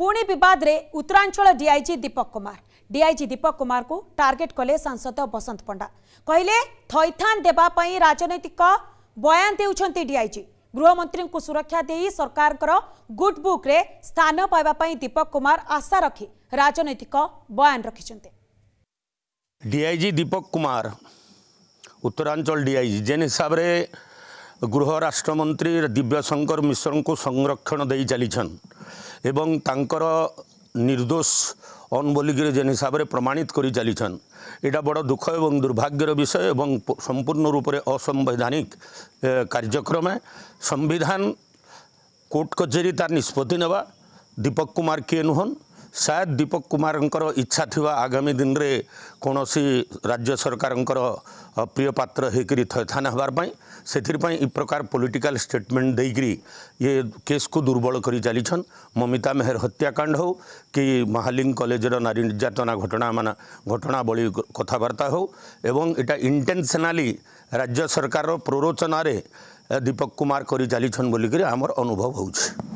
रे उत्तरांचल डीआईजी दीपक को टारगेट कले सांसद बसंत पंडा कहिले थैथान राजनीतिक बयान को सुरक्षा सरकारको गुड बुक स्थान कुमार आशा राजनीतिक बयान दीपक कुमार उत्तरांचल डीआईजी जेने हिसाब रे मन्त्री दिव्य शङ्कर मिश्र संरक्षण ଏବଂ ତାଙ୍କର ନିର୍ଦ୍ଦୋଷ ଅନ୍ ବୋଲିକିରି ଯେନ୍ ହିସାବରେ ପ୍ରମାଣିତ କରି ଚାଲିଛନ୍ ଏଇଟା ବଡ଼ ଦୁଃଖ ଏବଂ ଦୁର୍ଭାଗ୍ୟର ବିଷୟ ଏବଂ ସମ୍ପୂର୍ଣ୍ଣ ରୂପରେ ଅସମ୍ବିଧାନିକ କାର୍ଯ୍ୟକ୍ରମେ ସମ୍ବିଧାନ କୋର୍ଟ କଚେରୀ ତାର ନିଷ୍ପତ୍ତି ନେବା ଦୀପକ କୁମାର କିଏ ନୁହଁନ୍ ସାୟଦ ଦୀପକ କୁମାରଙ୍କର ଇଚ୍ଛା ଥିବା ଆଗାମୀ ଦିନରେ କୌଣସି ରାଜ୍ୟ ସରକାରଙ୍କର ପ୍ରିୟ ପାତ୍ର ହେଇକରି ଥଇଥାନ ହେବାର ପାଇଁ ସେଥିପାଇଁ ଏ ପ୍ରକାର ପଲିଟିକାଲ ଷ୍ଟେଟମେଣ୍ଟ ଦେଇକରି ଏ କେସ୍କୁ ଦୁର୍ବଳ କରି ଚାଲିଛନ୍ ମମିତା ମେହେର ହତ୍ୟାକାଣ୍ଡ ହେଉ କି ମହାଲିଂ କଲେଜର ନାରୀ ନିର୍ଯାତନା ଘଟଣାମାନ ଘଟଣାବଳୀ କଥାବାର୍ତ୍ତା ହେଉ ଏବଂ ଏଇଟା ଇଣ୍ଟେନସନାଲି ରାଜ୍ୟ ସରକାରର ପ୍ରରୋଚନାରେ ଦୀପକ କୁମାର କରି ଚାଲିଛନ୍ ବୋଲିକରି ଆମର ଅନୁଭବ ହେଉଛି